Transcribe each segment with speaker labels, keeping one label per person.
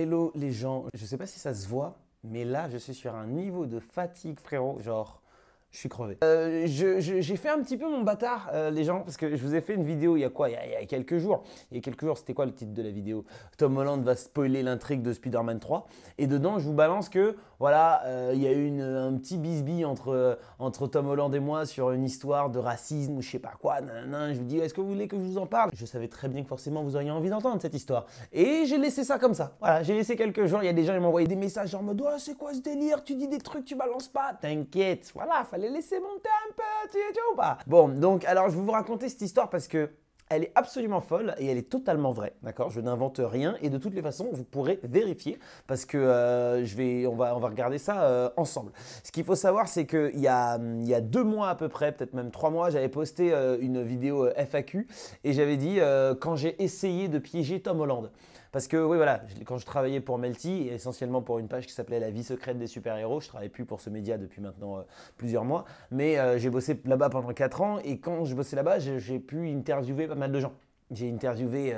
Speaker 1: Hello les gens, je sais pas si ça se voit, mais là je suis sur un niveau de fatigue frérot, genre je suis crevé. Euh, j'ai fait un petit peu mon bâtard, euh, les gens, parce que je vous ai fait une vidéo il y a quoi il y a, quelques jours. Il y a quelques jours, c'était quoi le titre de la vidéo Tom Holland va spoiler l'intrigue de Spider-Man 3. Et dedans, je vous balance que, voilà, euh, il y a eu un petit bisbille entre, entre Tom Holland et moi sur une histoire de racisme ou je sais pas quoi. je vous dis, est-ce que vous voulez que je vous en parle Je savais très bien que forcément vous auriez envie d'entendre cette histoire. Et j'ai laissé ça comme ça. Voilà, j'ai laissé quelques jours. Il y a des gens qui m'ont envoyé des messages en mode, oh, c'est quoi ce délire Tu dis des trucs, tu balances pas. T'inquiète. Voilà, fallait Allez, laissez monter un peu, tu es ou pas Bon, donc, alors, je vais vous raconter cette histoire parce que elle est absolument folle et elle est totalement vraie, d'accord Je n'invente rien et de toutes les façons, vous pourrez vérifier parce que euh, je vais, on, va, on va regarder ça euh, ensemble. Ce qu'il faut savoir, c'est qu'il y a, il y a deux mois à peu près, peut-être même trois mois, j'avais posté euh, une vidéo FAQ et j'avais dit quand j'ai essayé de piéger Tom Holland. Parce que oui, voilà, quand je travaillais pour Melty, essentiellement pour une page qui s'appelait La vie secrète des super-héros, je ne travaillais plus pour ce média depuis maintenant euh, plusieurs mois, mais euh, j'ai bossé là-bas pendant 4 ans, et quand je bossais là-bas, j'ai pu interviewer pas mal de gens. J'ai interviewé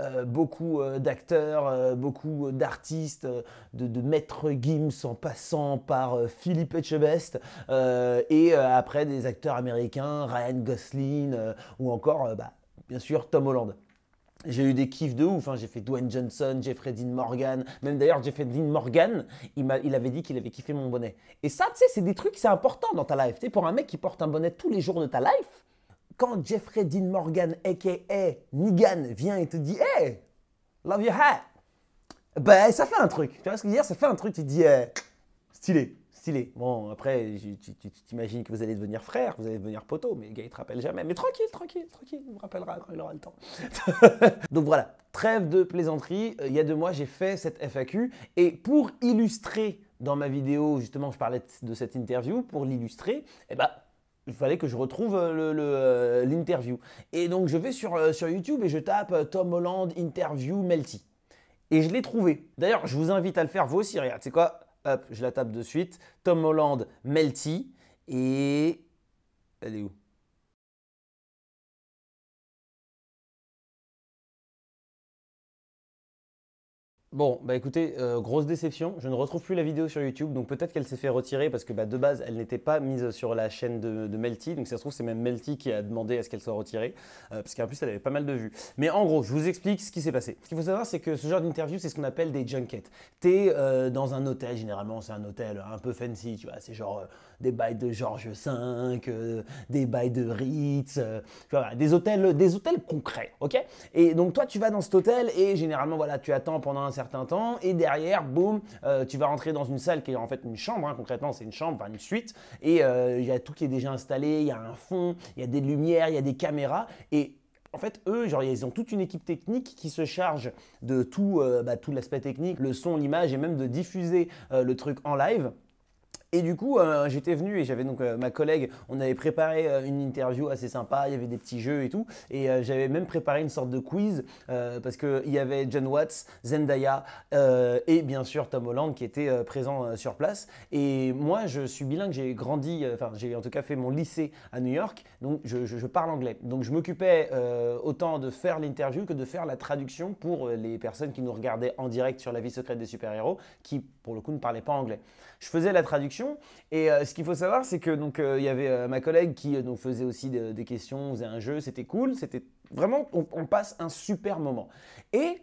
Speaker 1: euh, beaucoup d'acteurs, beaucoup d'artistes, de, de, Maître Gims en passant par Philippe Etchebest, et après des acteurs américains, Ryan Gosling, ou encore, bah, bien sûr, Tom Holland. J'ai eu des kiffs de ouf, hein. j'ai fait Dwayne Johnson, Jeffrey Dean Morgan, même d'ailleurs Jeffrey Dean Morgan, il, il avait dit qu'il avait kiffé mon bonnet. Et ça, tu sais, c'est des trucs, c'est important dans ta life. pour un mec qui porte un bonnet tous les jours de ta life, quand Jeffrey Dean Morgan, a.k.a. Nigan, vient et te dit « Hey, love your hat », ben ça fait un truc. Tu vois ce que je dire Ça fait un truc, tu te dis Stylé ». Bon, après, tu t'imagines que vous allez devenir frère, vous allez devenir poteau, mais le gars, il te rappelle jamais. Mais tranquille, tranquille, tranquille, il me rappellera quand il aura le temps. Donc voilà, trêve de plaisanterie. Euh, il y a deux mois, j'ai fait cette FAQ. Et pour illustrer dans ma vidéo, justement, je parlais de cette interview, pour l'illustrer, Et eh ben, il fallait que je retrouve euh, euh, l'interview. Le, et donc, je vais sur, sur YouTube et je tape Tom Holland interview Melty. Et je l'ai trouvé. D'ailleurs, je vous invite à le faire vous aussi. Regarde, c'est quoi hop, je la tape de suite. Tom Holland, Melty. Et. Elle est où Bon, bah écoutez, euh, grosse déception, je ne retrouve plus la vidéo sur YouTube, donc peut-être qu'elle s'est fait retirer parce que bah, de base, elle n'était pas mise sur la chaîne de, Melty, donc ça se trouve, c'est même Melty qui a demandé à ce qu'elle soit retirée, euh, parce qu'en plus, elle avait pas mal de vues. Mais en gros, je vous explique ce qui s'est passé. Ce qu'il faut savoir, c'est que ce genre d'interview, c'est ce qu'on appelle des junkets. T'es euh, dans un hôtel, généralement, c'est un hôtel un peu fancy, tu vois, c'est genre des bails de George V, des bails de Ritz, vois, des hôtels, des hôtels concrets, ok Et donc toi, tu vas dans cet hôtel et généralement, voilà, tu attends pendant un temps. Et derrière, boum, euh, tu vas rentrer dans une salle qui est en fait une chambre, hein, concrètement, c'est une chambre, enfin une suite. Et euh, il y a tout qui est déjà installé, il y a un fond, il y a des lumières, il y a des caméras. Et en fait, eux, genre, ils ont toute une équipe technique qui se charge de tout, euh, bah, tout l'aspect technique, le son, l'image et même de diffuser le truc en live. Et du coup, euh, j'étais venu et j'avais donc euh, ma collègue, on avait préparé euh, une interview assez sympa, il y avait des petits jeux et tout. Et j'avais même préparé une sorte de quiz parce qu'il y avait John Watts, Zendaya et bien sûr Tom Holland qui étaient présents sur place. Et moi, je suis bilingue, j'ai grandi, enfin, j'ai en tout cas fait mon lycée à New York, donc je parle anglais. Donc je m'occupais autant de faire l'interview que de faire la traduction pour les personnes qui nous regardaient en direct sur la vie secrète des super-héros qui, pour le coup, ne parlaient pas anglais je faisais la traduction. Et euh, ce qu'il faut savoir, c'est que donc euh, il y avait euh, ma collègue qui nous faisait aussi des questions, faisait un jeu, c'était cool, c'était vraiment, on, passe un super moment. Et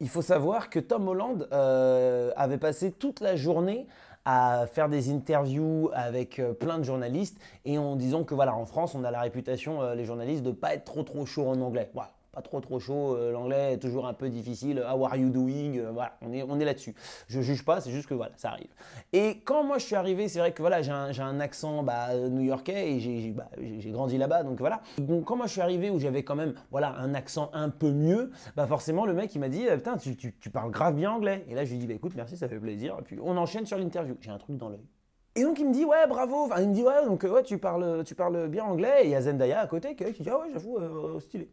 Speaker 1: il faut savoir que Tom Holland avait passé toute la journée à faire des interviews avec plein de journalistes et en disant que voilà en France on a la réputation les journalistes de pas être trop trop chaud en anglais pas trop trop chaud, euh, l'anglais est toujours un peu difficile, how are you doing, euh, voilà, on est, on est là-dessus. Je juge pas, c'est juste que voilà, ça arrive. Et quand moi je suis arrivé, c'est vrai que voilà, j'ai un, un, accent bah, new-yorkais et bah, j'ai grandi là-bas, donc voilà. Donc quand moi je suis arrivé où j'avais quand même voilà un accent un peu mieux, bah forcément le mec il m'a dit euh, putain tu, tu, tu, parles grave bien anglais. Et là je lui dis bah écoute merci ça fait plaisir. Et puis on enchaîne sur l'interview. J'ai un truc dans l'œil. Et donc il me dit ouais bravo, enfin il me dit ouais donc ouais tu parles tu parles bien anglais et il y a Zendaya à côté qui, dit ah ouais j'avoue stylé.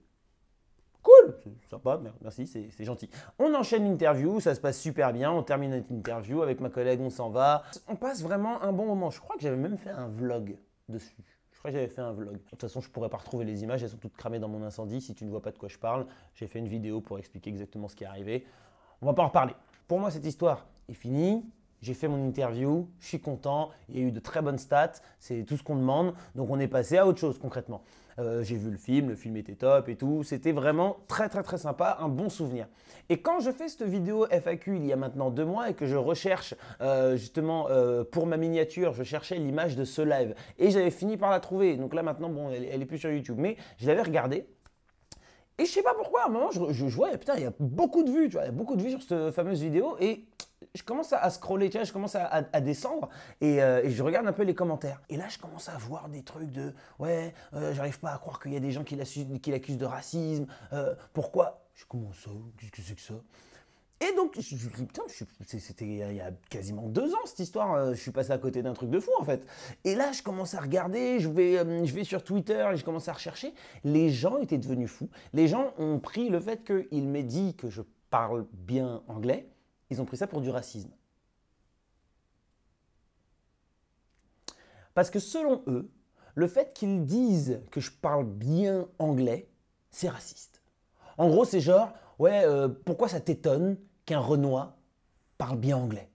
Speaker 1: Cool, sympa, merci, c'est gentil. On enchaîne l'interview, ça se passe super bien, on termine notre interview, avec ma collègue on s'en va. On passe vraiment un bon moment, je crois que j'avais même fait un vlog dessus. Je crois que j'avais fait un vlog. De toute façon, je pourrais pas retrouver les images, elles sont toutes cramées dans mon incendie. Si tu ne vois pas de quoi je parle, j'ai fait une vidéo pour expliquer exactement ce qui est arrivé. On va pas en reparler. Pour moi, cette histoire est finie j'ai fait mon interview, je suis content, il y a eu de très bonnes stats, c'est tout ce qu'on demande. Donc on est passé à autre chose concrètement. Euh, j'ai vu le film, le film était top et tout. C'était vraiment très très très sympa, un bon souvenir. Et quand je fais cette vidéo FAQ il y a maintenant deux mois et que je recherche euh, justement euh, pour ma miniature, je cherchais l'image de ce live et j'avais fini par la trouver. Donc là maintenant, bon, elle, n'est est plus sur YouTube, mais je l'avais regardée. Et je sais pas pourquoi, à un moment, je, je vois, putain, il y a beaucoup de vues, tu vois, il y a beaucoup de vues sur cette fameuse vidéo et je commence à scroller, je commence à, descendre euh, et, je regarde un peu les commentaires. Et là, je commence à voir des trucs de ouais, euh, j'arrive pas à croire qu'il y a des gens qui l'accusent de racisme. Euh, pourquoi Je commence, ça Qu'est-ce que c'est que ça et donc, je, putain, c'était il, y a quasiment deux ans cette histoire. Hein. Je suis passé à côté d'un truc de fou en fait. Et là, je commence à regarder, je vais, je vais sur Twitter et je commence à rechercher. Les gens étaient devenus fous. Les gens ont pris le fait qu'il m'ait dit que je parle bien anglais ils ont pris ça pour du racisme. Parce que selon eux, le fait qu'ils disent que je parle bien anglais, c'est raciste. En gros, c'est genre, ouais, euh, pourquoi ça t'étonne qu'un Renoir parle bien anglais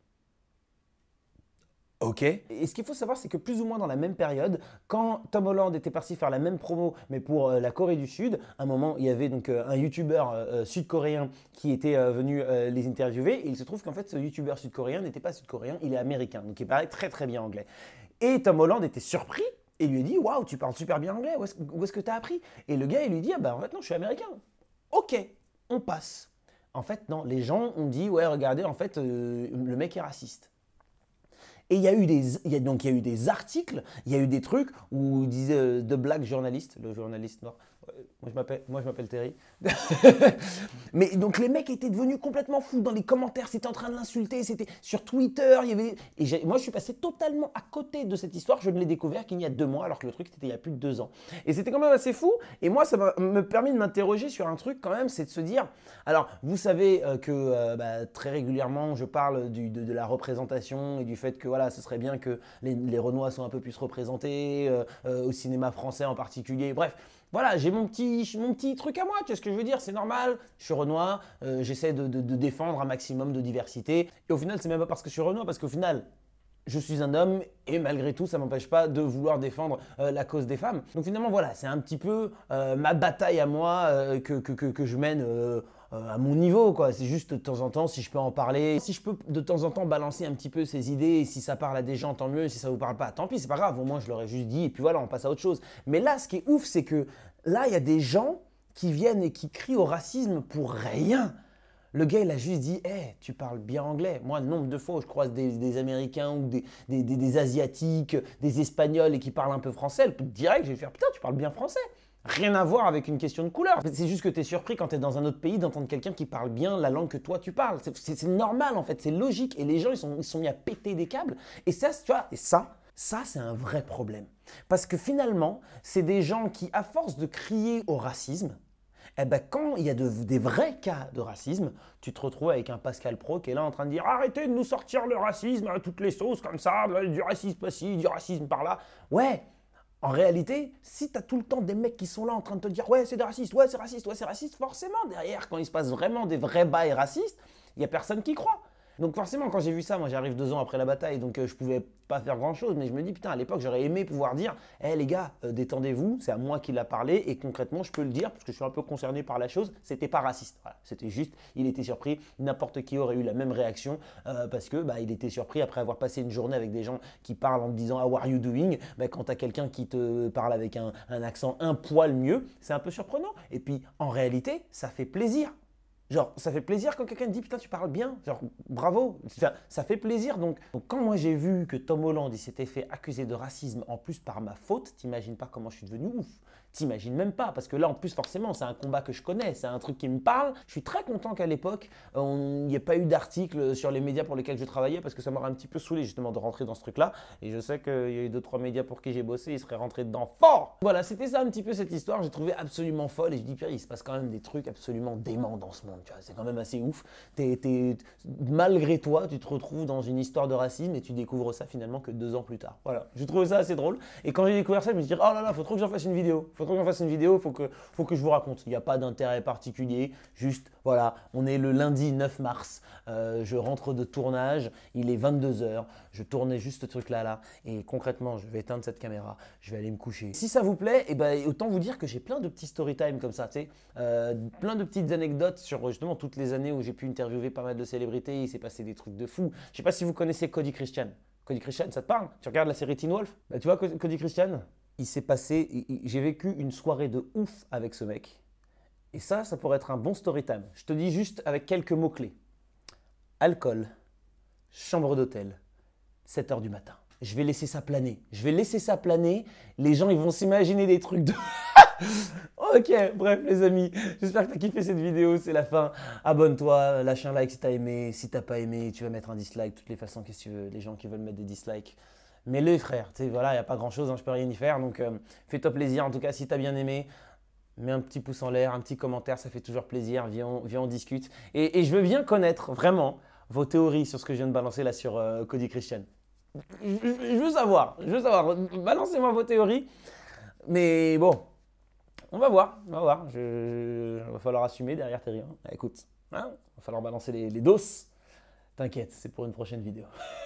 Speaker 1: Ok. Et ce qu'il faut savoir, c'est que plus ou moins dans la même période, quand Tom Holland était parti faire la même promo, mais pour euh, la Corée du Sud, à un moment, il y avait donc euh, un YouTuber euh, sud-coréen qui était venu les interviewer. il se trouve qu'en fait, ce youtubeur sud-coréen n'était pas sud-coréen, il est américain. Donc il parlait très très bien anglais. Et Tom Holland était surpris et lui a dit Waouh, tu parles super bien anglais, où est-ce que tu as appris Et le gars, il lui dit Ah bah en fait, non, je suis américain. Ok, on passe. En fait, non, les gens ont dit Ouais, regardez, en fait, le mec est raciste. Et il y a eu des, donc il y a eu des articles, il y a eu des trucs où disait euh, de The Black Journalist, le journaliste noir, moi, je m'appelle, moi, Terry. mais donc, les mecs étaient devenus complètement fous dans les commentaires. C'était en train de l'insulter. C'était sur Twitter. Et moi, je suis passé totalement à côté de cette histoire. Je ne l'ai découvert qu'il y a deux mois, alors que le truc c'était il y a plus de deux ans. Et c'était quand même assez fou. Et moi, ça m'a permis de m'interroger sur un truc quand même, c'est de se dire. Alors, vous savez euh, que euh, bah, très régulièrement, je parle de, la représentation et du fait que voilà, ce serait bien que les, les Renois soient un peu plus représentés euh, au cinéma français en particulier. Bref voilà, j'ai mon petit, mon petit truc à moi, tu ce que je veux dire, c'est normal, je suis renois, euh, j'essaie de, défendre un maximum de diversité, et au final, c'est même pas parce que je suis renois, parce qu'au final, je suis un homme et malgré tout, ça m'empêche pas de vouloir défendre euh, la cause des femmes. Donc finalement, voilà, c'est un petit peu euh, ma bataille à moi que, je mène euh, à mon niveau, quoi. C'est juste de temps en temps, si je peux en parler, si je peux de temps en temps balancer un petit peu ces idées, si ça parle à des gens, tant mieux, si ça vous parle pas, tant pis, c'est pas grave, au moins je leur ai juste dit, et puis voilà, on passe à autre chose. Mais là, ce qui est ouf, c'est que là, il y a des gens qui viennent et qui crient au racisme pour rien. Le gars, il a juste dit Hé, eh, tu parles bien anglais. Moi, nombre de fois où je croise des, Américains ou des, Asiatiques, des Espagnols et qui parlent un peu français, le direct, je vais faire Putain, tu parles bien français rien à voir avec une question de couleur. C'est juste que tu es surpris quand tu es dans un autre pays d'entendre quelqu'un qui parle bien la langue que toi tu parles. C'est normal en fait, c'est logique. Et les gens, ils sont, ils sont mis à péter des câbles. Et ça, tu vois, et ça, ça, c'est un vrai problème. Parce que finalement, c'est des gens qui, à force de crier au racisme, eh ben, quand il y a des vrais cas de racisme, tu te retrouves avec un Pascal Pro qui est là en train de dire arrêtez de nous sortir le racisme à toutes les sauces comme ça, du racisme ici, du racisme par-là. Ouais, en réalité, si tu as tout le temps des mecs qui sont là en train de te dire ouais, c'est des racistes, ouais, c'est raciste, ouais, c'est raciste, forcément derrière, quand il se passe vraiment des vrais bails racistes, il n'y a personne qui croit. Donc forcément, quand j'ai vu ça, moi j'arrive deux ans après la bataille, donc euh, je pouvais pas faire grand chose, mais je me dis putain, à l'époque j'aurais aimé pouvoir dire, hé eh, les gars, euh, détendez-vous, c'est à moi qui l'a parlé, et concrètement je peux le dire, parce que je suis un peu concerné par la chose, c'était pas raciste. c'était juste, il était surpris, n'importe qui aurait eu la même réaction, euh, parce que bah, il était surpris après avoir passé une journée avec des gens qui parlent en disant, how are you doing bah, Quand t'as quelqu'un qui te parle avec un accent un poil mieux, c'est un peu surprenant. Et puis en réalité, ça fait plaisir Genre, ça fait plaisir quand quelqu'un dit putain, tu parles bien. Genre, bravo. ça fait plaisir. Donc, quand moi j'ai vu que Tom Holland il s'était fait accuser de racisme en plus par ma faute, t'imagines pas comment je suis devenu ouf t'imagines même pas. Parce que là, en plus, forcément, c'est un combat que je connais, c'est un truc qui me parle. Je suis très content qu'à l'époque, euh, il n'y ait pas eu d'article sur les médias pour lesquels je travaillais, parce que ça m'aurait un petit peu saoulé justement de rentrer dans ce truc-là. Et je sais qu'il y a eu deux, trois médias pour qui j'ai bossé, ils seraient rentrés dedans fort. Voilà, c'était ça un petit peu cette histoire. J'ai trouvé absolument folle et je dis, pire, il se passe quand même des trucs absolument dément dans ce monde. C'est quand même assez ouf. T malgré toi, tu te retrouves dans une histoire de racisme et tu découvres ça finalement que deux ans plus tard. Voilà, je trouvé ça assez drôle. Et quand j'ai découvert ça, je me suis dit, oh là là, faut trop que j'en fasse une vidéo quand on fasse une vidéo, il faut que, faut que je vous raconte. Il n'y a pas d'intérêt particulier, juste, voilà, on est le lundi 9 mars, euh, je rentre de tournage, il est 22h, je tournais juste ce truc-là, là, et concrètement, je vais éteindre cette caméra, je vais aller me coucher. Si ça vous plaît, et eh ben, autant vous dire que j'ai plein de petits story time comme ça, euh, plein de petites anecdotes sur justement toutes les années où j'ai pu interviewer pas mal de célébrités, il s'est passé des trucs de fou. Je sais pas si vous connaissez Cody Christian. Cody Christian, ça te parle Tu regardes la série Teen Wolf bah, Tu vois Cody Christian il s'est passé, j'ai vécu une soirée de ouf avec ce mec. Et ça, ça pourrait être un bon story time. Je te dis juste avec quelques mots-clés. Alcool, chambre d'hôtel, 7 heures du matin. Je vais laisser ça planer. Je vais laisser ça planer. Les gens, ils vont s'imaginer des trucs de... Ok, bref les amis, j'espère que t'as kiffé cette vidéo, c'est la fin. Abonne-toi, lâche un like si t'as aimé, si t'as pas aimé, tu vas mettre un dislike, toutes les façons, qu'est-ce que tu veux, les gens qui veulent mettre des dislikes mais les frères, voilà, il n'y a pas grand chose, hein, je peux rien y faire. Donc euh, fais-toi plaisir, en tout cas, si tu as bien aimé, mets un petit pouce en l'air, un petit commentaire, ça fait toujours plaisir, viens, on, viens, discute. Et, je veux bien connaître vraiment vos théories sur ce que je viens de balancer là sur euh, Cody Christian. Je, veux savoir, je veux savoir, balancez-moi vos théories. Mais bon, on va voir, on va voir. Je, va falloir assumer derrière Terry. Hein. Bah, écoute, il hein, va falloir balancer les, les doses. T'inquiète, c'est pour une prochaine vidéo.